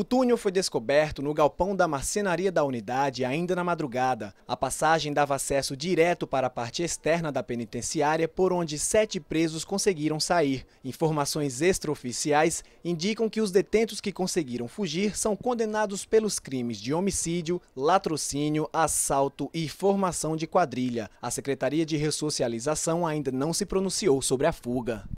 O túnel foi descoberto no galpão da marcenaria da unidade ainda na madrugada. A passagem dava acesso direto para a parte externa da penitenciária, por onde sete presos conseguiram sair. Informações extraoficiais indicam que os detentos que conseguiram fugir são condenados pelos crimes de homicídio, latrocínio, assalto e formação de quadrilha. A Secretaria de Ressocialização ainda não se pronunciou sobre a fuga.